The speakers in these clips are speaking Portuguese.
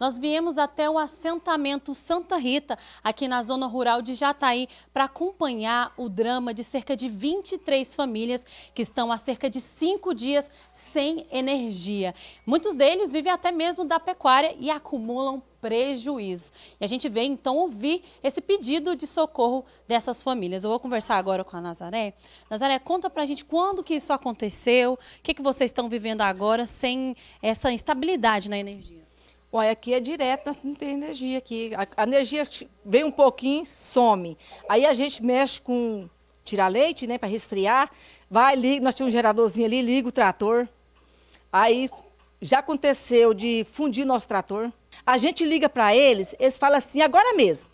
nós viemos até o assentamento Santa Rita, aqui na zona rural de Jataí, para acompanhar o drama de cerca de 23 famílias que estão há cerca de cinco dias sem energia. Muitos deles vivem até mesmo da pecuária e acumulam prejuízo. E a gente vem então ouvir esse pedido de socorro dessas famílias. Eu vou conversar agora com a Nazaré. Nazaré, conta pra gente quando que isso aconteceu, o que, que vocês estão vivendo agora sem essa instabilidade na energia. Olha, aqui é direto, nós não tem energia aqui. A, energia vem um pouquinho, some. Aí a gente mexe com tirar leite, né, para resfriar. Vai, liga, nós temos um geradorzinho ali, liga o trator. Aí já aconteceu de fundir nosso trator. A gente liga para eles, eles falam assim, agora mesmo.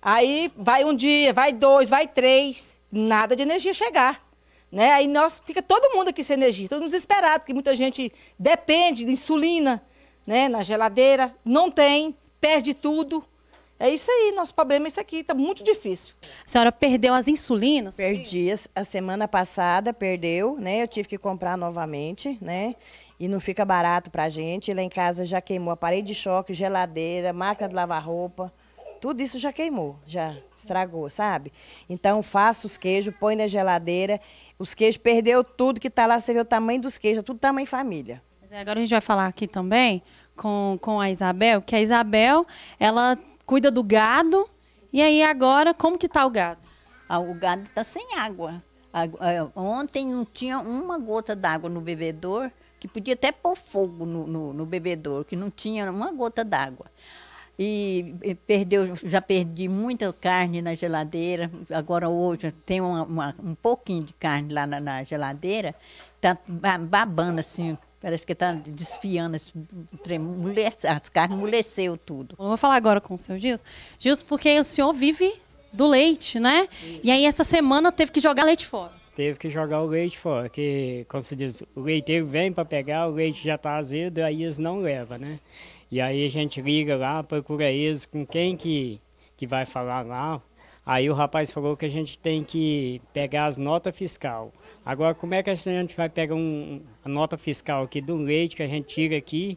Aí vai um dia, vai dois, vai três, nada de energia chegar. Né? Aí nós fica todo mundo aqui sem energia, todo mundo desesperado, porque muita gente depende de insulina né, na geladeira, não tem, perde tudo. É isso aí, nosso problema é isso aqui, está muito difícil. A senhora perdeu as insulinas? Perdi, a semana passada perdeu, né? Eu tive que comprar novamente, né? E não fica barato pra gente. Lá em casa já queimou aparelho de choque, geladeira, máquina de lavar roupa. Tudo isso já queimou, já estragou, sabe? Então faço os queijos, põe na geladeira. Os queijos perdeu tudo que está lá, você vê o tamanho dos queijos, tudo tamanho família. Pois é, agora a gente vai falar aqui também com, com a Isabel, que a Isabel, ela cuida do gado. E aí agora, como que tá o gado? Ah, o gado está sem água. É, ontem não tinha uma gota d'água no bebedor, que podia até pôr fogo no, no, no bebedor, que não tinha uma gota d'água. E, perdeu, já perdi muita carne na geladeira. Agora hoje tem uma, uma, um pouquinho de carne lá na, na geladeira. Tá babando assim, Parece que está desfiando, as carnes amoleceu tudo. Eu vou falar agora com o seu Gilson. Gilson, porque o senhor vive do leite, né? Sim. E aí essa semana teve que jogar leite fora. Teve que jogar o leite fora, que, como se diz, o leiteiro vem para pegar, o leite já está azedo, aí eles não levam, né? E aí a gente liga lá, procura eles, com quem que, que vai falar lá. Aí o rapaz falou que a gente tem que pegar as notas fiscal. Agora, como é que a gente vai pegar um, a nota fiscal aqui do leite que a gente tira aqui,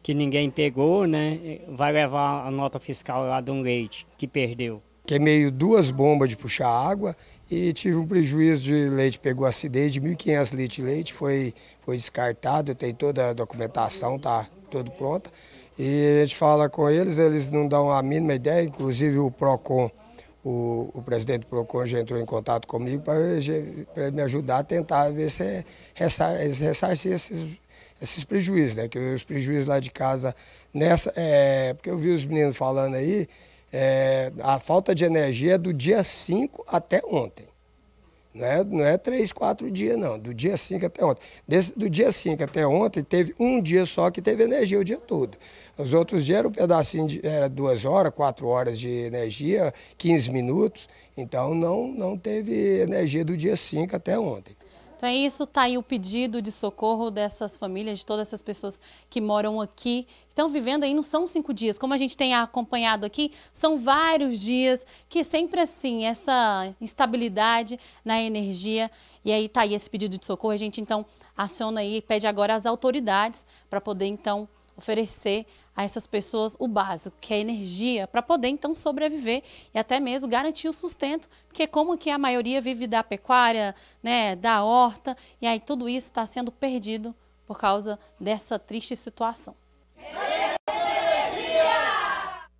que ninguém pegou, né? Vai levar a nota fiscal lá de um leite que perdeu. Queimei é duas bombas de puxar água e tive um prejuízo de leite, pegou acidez de 1.500 litros de leite, foi, foi descartado, tem toda a documentação, tá tudo pronta. E a gente fala com eles, eles não dão a mínima ideia, inclusive o PROCON o, o presidente Procon já entrou em contato comigo para me ajudar a tentar ver se é ressarcir esses, esses prejuízos, né? Que os prejuízos lá de casa, nessa, é, porque eu vi os meninos falando aí, é, a falta de energia é do dia 5 até ontem. Não é, não é três, quatro dias, não. Do dia 5 até ontem. Desse, do dia 5 até ontem, teve um dia só que teve energia o dia todo. Os outros dias era um pedacinho, de, era duas horas, quatro horas de energia, 15 minutos. Então não, não teve energia do dia 5 até ontem. Então é isso, tá aí o pedido de socorro dessas famílias, de todas essas pessoas que moram aqui, estão vivendo aí, não são cinco dias, como a gente tem acompanhado aqui, são vários dias que é sempre assim, essa instabilidade na energia, e aí tá aí esse pedido de socorro, a gente então aciona aí, pede agora as autoridades para poder então oferecer a essas pessoas o básico, que é energia, para poder então sobreviver e até mesmo garantir o sustento, porque como que a maioria vive da pecuária, né, da horta, e aí tudo isso está sendo perdido por causa dessa triste situação.